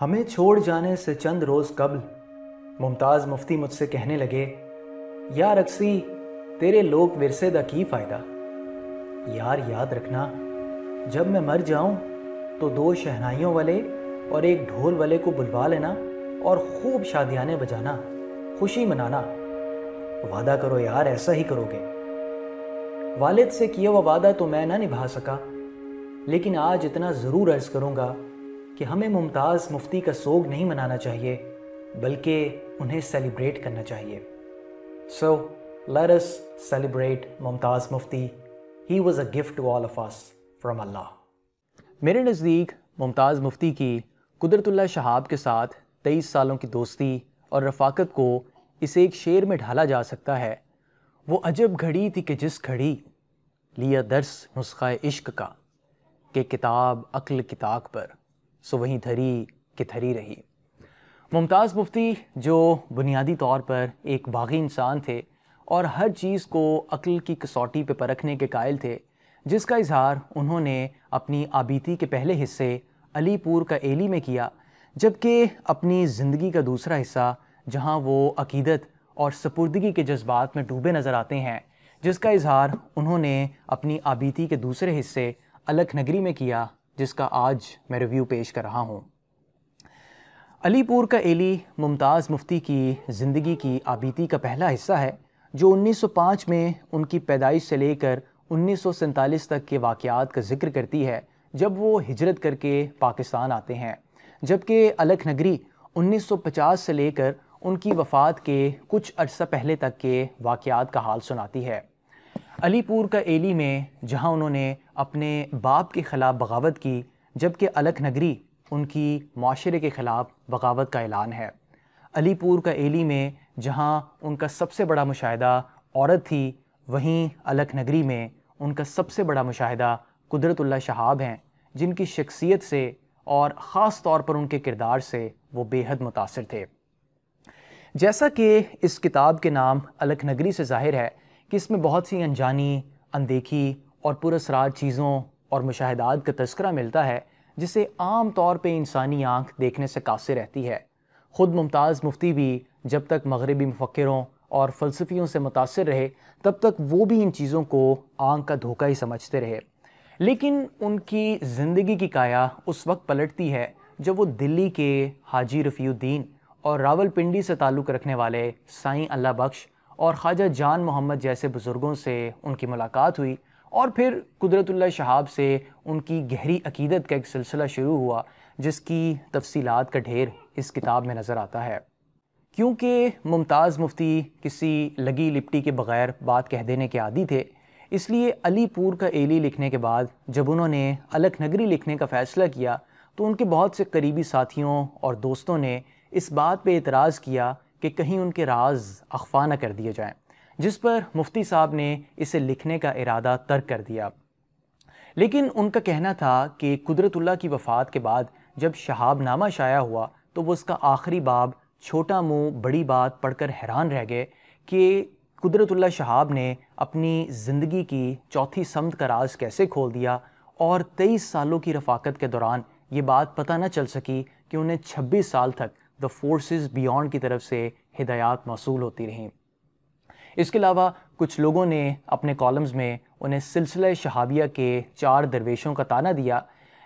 हमें छोड़ जाने से चंद रोज़ कबल मुमताज़ मुफ्ती मुझसे कहने लगे या रक्सी तेरे लोक विरसे का की फ़ायदा यार याद रखना जब मैं मर जाऊं तो दो शहनाइयों वाले और एक ढोल वाले को बुलवा लेना और खूब शादियाने बजाना खुशी मनाना वादा करो यार ऐसा ही करोगे वालिद से किया हुआ वादा तो मैं ना निभा सका लेकिन आज इतना ज़रूर अर्ज़ करूँगा कि हमें मुमताज़ मुफ्ती का सोग नहीं मनाना चाहिए बल्कि उन्हें सेलिब्रेट करना चाहिए so let us celebrate Mumtaz Mufti he was a gift to all of us from Allah मेरे नज़दीक मुमताज़ मुफ्ती की कुदरतुल्ला शहाब के साथ तेईस सालों की दोस्ती और रफाकत को इसे एक शेर में ढाला जा सकता है वो अजब घड़ी थी कि जिस घड़ी लिया दर्स नुस्खा इश्क का के किताब अक्ल किताक पर सो वहीं धरी के धरी रही मुमताज़ मुफ्ती जो बुनियादी तौर पर एक बागी इंसान थे और हर चीज़ को अक्ल की कसौटी पर परखने के कायल थे जिसका इजहार उन्होंने अपनी आबीती के पहले हिस्से अलीपुर का एली में किया जबकि अपनी ज़िंदगी का दूसरा हिस्सा जहाँ वो अकीदत और सपुर्दगी के जज्बात में डूबे नज़र आते हैं जिसका इजहार उन्होंने अपनी आबीती के दूसरे हिस्से अलख नगरी में किया जिसका आज मैं रिव्यू पेश कर रहा हूँ अलीपुर का एली मुमताज़ मुफ्ती की ज़िंदगी की आबीती का पहला हिस्सा है जो 1905 में उनकी पैदाइश से लेकर उन्नीस तक के वाक़ात का जिक्र करती है जब वो हिजरत करके पाकिस्तान आते हैं जबकि अलख नगरी 1950 से लेकर उनकी वफ़ात के कुछ अर्सा पहले तक के वाक़ात का हाल सुनाती है अलीपुर का एली में जहां उन्होंने अपने बाप के ख़िलाफ़ बगावत की जबकि अलख नगरी उनकी माशरे के ख़िलाफ़ बगावत का ऐलान है अलीपुर का एली में जहाँ उनका सबसे बड़ा मुशाह औरत थी वहीं अलख नगरी में उनका सबसे बड़ा मुशाह कुदरतुल्ला शहाब हैं जिनकी शख्सियत से और ख़ास तौर पर उनके किरदार से वो बेहद मुतासर थे जैसा कि इस किताब के नाम अलख नगरी से ज़ाहिर है कि इसमें बहुत सी अनजानी अनदेखी और पुरसरार चीज़ों और मुशाहदात का तस्करा मिलता है जिसे आम तौर पर इंसानी आँख देखने से कासिर रहती है ख़ुद मुमताज़ मुफ्ती भी जब तक मगरबी मफक्रों और फ़लसफ़ियों से मुतासर रहे तब तक वो भी इन चीज़ों को आँख का धोखा ही समझते रहे लेकिन उनकी ज़िंदगी की काया उस वक्त पलटती है जब वो दिल्ली के हाजी रफ़ीद्दीन और रावलपिंडी से ताल्लुक़ रखने वाले साईं अल्लाह बख्श और ख्वाजा जान मोहम्मद जैसे बुज़ुर्गों से उनकी मुलाकात हुई और फिर कुदरतुल्ला शहाब से उनकी गहरी अकीदत का एक सिलसिला शुरू हुआ जिसकी तफसीलात का ढेर इस किताब में नज़र आता है क्योंकि मुमताज़ मुफ्ती किसी लगी लिपटी के बग़ैर बात कह देने के आदि थे इसलिए अलीपुर का एली लिखने के बाद जब उन्होंने अलग नगरी लिखने का फ़ैसला किया तो उनके बहुत से करीबी साथियों और दोस्तों ने इस बात पे इतराज़ किया कि कहीं उनके राज अखफा न कर दिए जाएं जिस पर मुफ्ती साहब ने इसे लिखने का इरादा तर्क कर दिया लेकिन उनका कहना था कि कुदरतुल्ला की वफ़ात के बाद जब शहाबनामा शाया हुआ तो वो उसका आखिरी बाब छोटा मुँह बड़ी बात पढ़कर हैरान रह गए कि कुदरतुल्ला शहाब ने अपनी ज़िंदगी की चौथी समत का राज कैसे खोल दिया और तेईस सालों की रफाकत के दौरान ये बात पता न चल सकी कि उन्हें छब्बीस साल तक द फोर्सेस बियॉन्ड की तरफ से हिदायत मौसू होती रहीं इसके अलावा कुछ लोगों ने अपने कॉलम्स में उन्हें सिलसिला शहाबिया के चार दरवेशों का ताना दिया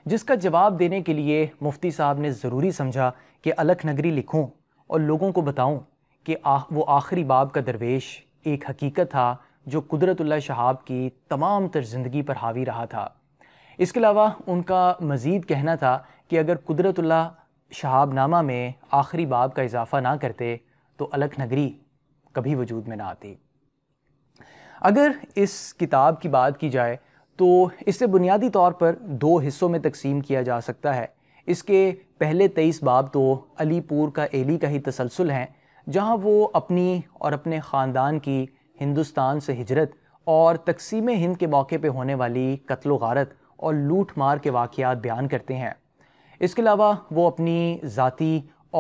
जिसका जवाब देने के लिए मुफ्ती साहब ने ज़रूरी समझा कि अलख नगरी लिखूँ और लोगों को बताऊँ कि आ, वो आखिरी बाब का दरवेश एक हकीकत था जो कुदरतुल्ला शहाब की तमाम तर ज़िंदगी पर हावी रहा था इसके अलावा उनका मज़ीद कहना था कि अगर कुदरतुल्ला शहाबनामा में आखिरी बाब का इजाफ़ा ना करते तो अलख नगरी कभी वजूद में ना आती अगर इस किताब की बात की जाए तो इसे बुनियादी तौर पर दो हिस्सों में तकसीम किया जा सकता है इसके पहले तेईस बाब तो अलीपुर का एली का ही तसलसल हैं जहाँ वो अपनी और अपने ख़ानदान की हिंदुस्तान से हिजरत और तकसीम हिंद के मौके पर होने वाली कत्ल गारत और लूट मार के वाक़ात बयान करते हैं इसके अलावा वो अपनी ज़ाती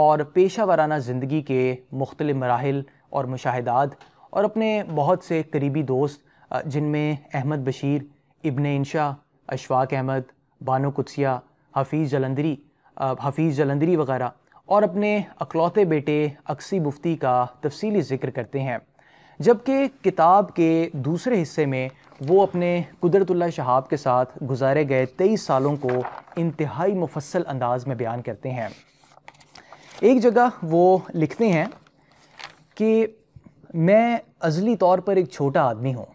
और पेशा वाराना ज़िंदगी के मुख्तलि मराहल और मुशाहदात और अपने बहुत से करीबी दोस्त जिनमें अहमद बशीर इबन इनशा अशफाक अहमद बानो कुत्सिया हफीज़ जलंदरी हफीज़ जलंदरी वगैरह और अपने अकलौते बेटे अक्सी मुफ्ती का तफसली ज़िक्र करते हैं जबकि किताब के दूसरे हिस्से में वो अपने कुदरतुल्ला शहाब के साथ गुजारे गए तेईस सालों को इंतहाई मुफसल अंदाज में बयान करते हैं एक जगह वो लिखते हैं कि मैं अजली तौर पर एक छोटा आदमी हूँ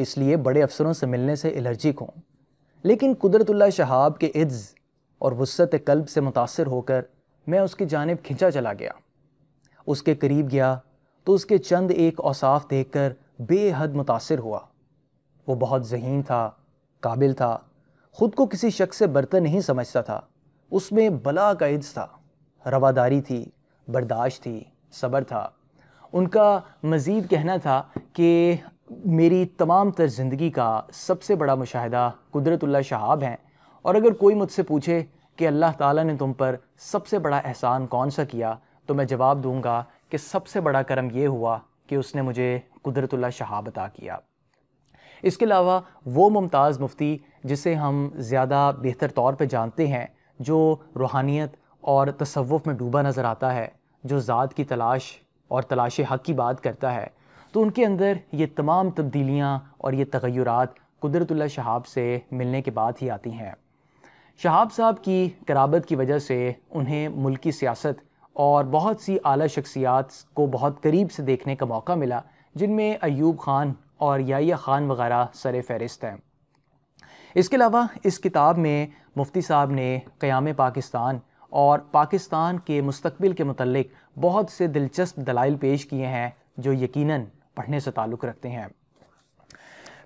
इसलिए बड़े अफसरों से मिलने से एलर्जिक हूँ लेकिन कुदरतुल्ला शहाब के इज्ज़ और वसत कल्ब से मुतासर होकर मैं उसकी जानब खिंचा चला गया उसके करीब गया तो उसके चंद एक औसाफ देख कर बेहद मुतासर हुआ वो बहुत जहीन था काबिल था ख़ुद को किसी शख्स से बरतर नहीं समझता था उसमें बला का इज्ज था रवादारी थी बर्दाश्त थी सब्र था उनका मज़ीद कहना था कि मेरी तमाम तर ज़िंदगी का सबसे बड़ा मुशाहिदा कुदरतुल्ला शहाब हैं और अगर कोई मुझसे पूछे कि अल्लाह ताला ने तुम पर सबसे बड़ा एहसान कौन सा किया तो मैं जवाब दूंगा कि सबसे बड़ा करम यह हुआ कि उसने मुझे कुदरतुल्ला शहाब अता किया इसके अलावा वो मुमताज़ मुफ्ती जिसे हम ज़्यादा बेहतर तौर पर जानते हैं जो रूहानियत और तसवुफ़ में डूबा नज़र आता है जो ज़ात की तलाश और तलाश हक़ की बात करता है तो उनके अंदर ये तमाम तब्दीलियाँ और ये तगैरत कुदरतुल्ला शहाब से मिलने के बाद ही आती हैं शहाब साहब की कराबत की वजह से उन्हें मुल्की सियासत और बहुत सी आला शख्सियात को बहुत करीब से देखने का मौका मिला जिनमें अयूब ख़ान और या ख़ान वगैरह सर फहरिस्त हैं इसके अलावा इस किताब में मुफ्ती साहब ने क़याम पाकिस्तान और पाकिस्तान के मुस्तबिल के मतलब बहुत से दिलचस्प दलाइल पेश किए हैं जो यकीन पढ़ने से ताल्लुक़ रखते हैं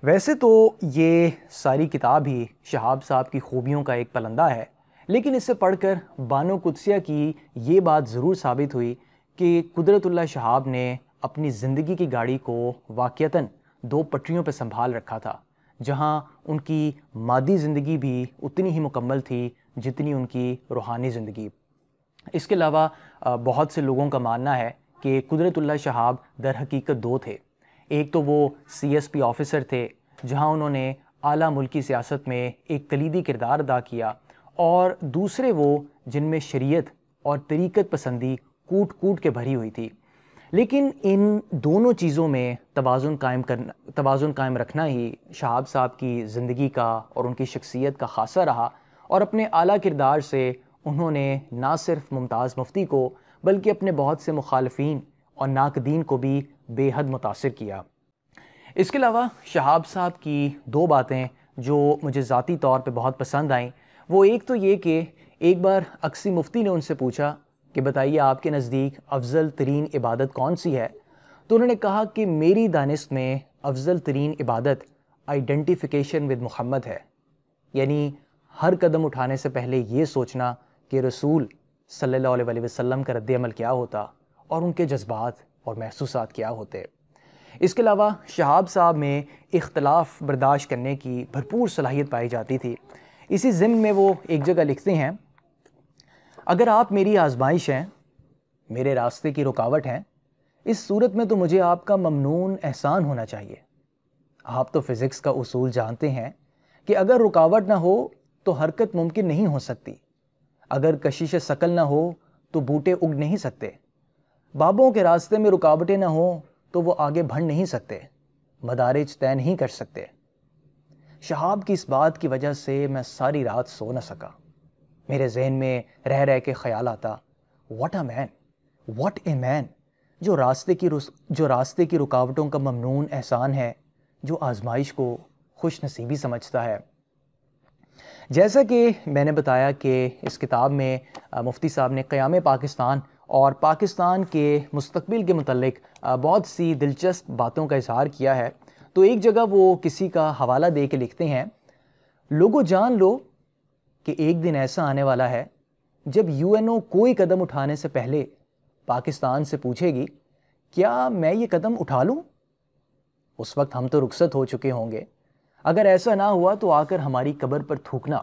वैसे तो ये सारी किताब ही शहाब साहब की खूबियों का एक पलंदा है लेकिन इसे पढ़कर बानो कुदसिया की ये बात ज़रूर साबित हुई कि कुदरतुल्ला शहाब ने अपनी ज़िंदगी की गाड़ी को वाक़ता दो पटरियों पर संभाल रखा था जहाँ उनकी मादी ज़िंदगी भी उतनी ही मुकम्मल थी जितनी उनकी रूहानी ज़िंदगी इसके अलावा बहुत से लोगों का मानना है कि कुदरतुल्ला शहाब दर हकीकत दो थे एक तो वो सीएसपी ऑफ़िसर थे जहां उन्होंने आला मुल्की सियासत में एक कलीदी किरदार अदा किया और दूसरे वो जिनमें शरीयत और तरीक़त पसंदी कूट कूट के भरी हुई थी लेकिन इन दोनों चीज़ों में तोज़ुन कायम करना तोज़ुन कायम रखना ही शहाब साहब की ज़िंदगी का और उनकी शख्सियत का खासा रहा और अपने आला किरदार से उन्होंने ना सिर्फ मुमताज़ मुफ्ती को बल्कि अपने बहुत से मुखालफी और नाकदीन को भी बेहद मुतासर किया इसके अलावा शहाब साहब की दो बातें जो मुझे ज़ाती तौर पर बहुत पसंद आईं वो एक तो ये कि एक बार अक्सी मुफ्ती ने उनसे पूछा कि बताइए आपके नज़दीक अफजल तरीन इबादत कौन सी है तो उन्होंने कहा कि मेरी दानस में अफजल तरीन इबादत आइडेंटिफिकेशन विद मोहम्मद है यानी हर कदम उठाने से पहले ये सोचना कि रसूल सल्लल्लाहु अलैहि वसल्लम का रद्दमल क्या होता और उनके जज्बात और महसूस क्या होते इसके अलावा शहाब साहब में इख्तलाफ बर्दाश्त करने की भरपूर सलाहियत पाई जाती थी इसी ज़िम में वो एक जगह लिखते हैं अगर आप मेरी आजमाइश हैं मेरे रास्ते की रुकावट हैं इस सूरत में तो मुझे आपका ममनून एहसान होना चाहिए आप तो फ़िज़िक्स का उसूल जानते हैं कि अगर रुकावट ना हो तो हरकत मुमकिन नहीं हो सकती अगर कशिश सकल ना हो तो बूटे उग नहीं सकते बाबों के रास्ते में रुकावटें ना हो तो वो आगे बढ़ नहीं सकते मदारिज तय नहीं कर सकते शहाब की इस बात की वजह से मैं सारी रात सो ना सका मेरे जहन में रह रह के ख्याल आता what a man what a man जो रास्ते की जो रास्ते की रुकावटों का ममनून एहसान है जो आजमाइश को खुश नसीबी समझता है जैसा कि मैंने बताया कि इस किताब में मुफ्ती साहब ने क़्याम पाकिस्तान और पाकिस्तान के मुस्तबिल के मतलब बहुत सी दिलचस्प बातों का इजहार किया है तो एक जगह वो किसी का हवाला दे के लिखते हैं लोगों जान लो कि एक दिन ऐसा आने वाला है जब यूएनओ कोई कदम उठाने से पहले पाकिस्तान से पूछेगी क्या मैं ये कदम उठा लूँ उस वक्त हम तो रुखसत हो चुके होंगे अगर ऐसा ना हुआ तो आकर हमारी कब्र पर थूकना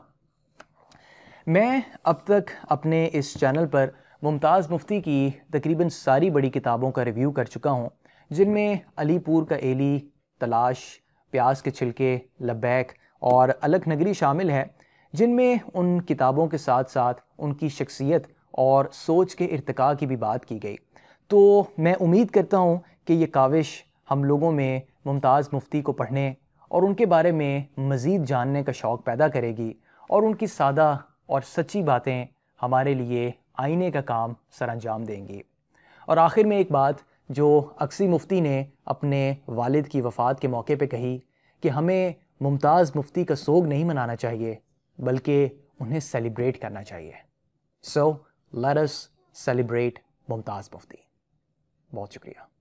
मैं अब तक अपने इस चैनल पर मुमताज़ मुफ्ती की तकरीबन सारी बड़ी किताबों का रिव्यू कर चुका हूँ जिनमें अलीपुर का एली तलाश प्यास के छिलके लबैक और अलग नगरी शामिल है जिनमें उन किताबों के साथ साथ उनकी शख्सियत और सोच के इरतका की भी बात की गई तो मैं उम्मीद करता हूँ कि ये काविश हम लोगों में मुमताज़ मुफ्ती को पढ़ने और उनके बारे में मज़ीद जानने का शौक़ पैदा करेगी और उनकी सादा और सच्ची बातें हमारे लिए आईने का काम अंजाम देंगी और आखिर में एक बात जो अक्सी मुफ्ती ने अपने वालिद की वफ़ात के मौके पे कही कि हमें मुमताज़ मुफ्ती का सोग नहीं मनाना चाहिए बल्कि उन्हें सेलिब्रेट करना चाहिए so let us celebrate Mumtaz Mufti बहुत शुक्रिया